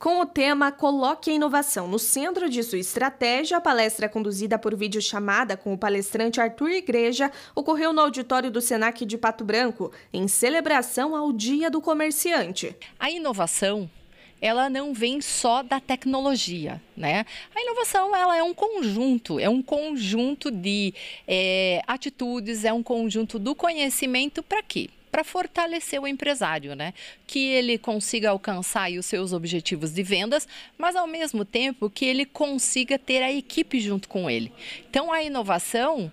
Com o tema Coloque a Inovação no Centro de Sua Estratégia, a palestra conduzida por videochamada com o palestrante Arthur Igreja ocorreu no auditório do SENAC de Pato Branco, em celebração ao Dia do Comerciante. A inovação ela não vem só da tecnologia, né? A inovação ela é um conjunto, é um conjunto de é, atitudes, é um conjunto do conhecimento para quê? para fortalecer o empresário, né? Que ele consiga alcançar os seus objetivos de vendas, mas ao mesmo tempo que ele consiga ter a equipe junto com ele. Então a inovação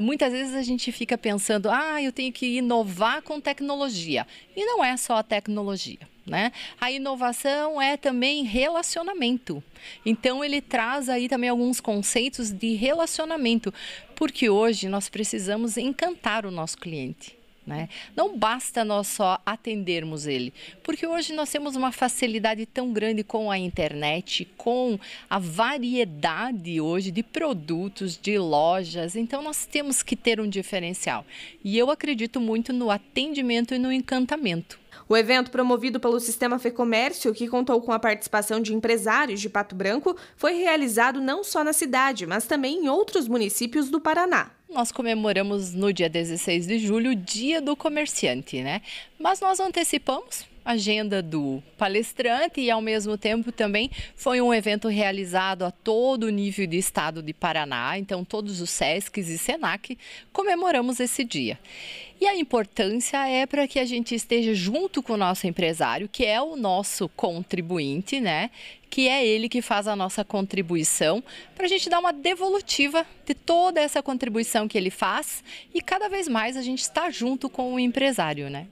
muitas vezes a gente fica pensando, ah, eu tenho que inovar com tecnologia. E não é só a tecnologia. Né? A inovação é também relacionamento. Então ele traz aí também alguns conceitos de relacionamento, porque hoje nós precisamos encantar o nosso cliente. Né? Não basta nós só atendermos ele, porque hoje nós temos uma facilidade tão grande com a internet, com a variedade hoje de produtos, de lojas, então nós temos que ter um diferencial. E eu acredito muito no atendimento e no encantamento. O evento, promovido pelo Sistema Comércio, que contou com a participação de empresários de Pato Branco, foi realizado não só na cidade, mas também em outros municípios do Paraná nós comemoramos no dia 16 de julho o Dia do Comerciante, né? Mas nós antecipamos agenda do palestrante e, ao mesmo tempo, também foi um evento realizado a todo o nível do estado de Paraná. Então, todos os SESCs e SENAC comemoramos esse dia. E a importância é para que a gente esteja junto com o nosso empresário, que é o nosso contribuinte, né? Que é ele que faz a nossa contribuição, para a gente dar uma devolutiva de toda essa contribuição que ele faz e cada vez mais a gente está junto com o empresário, né?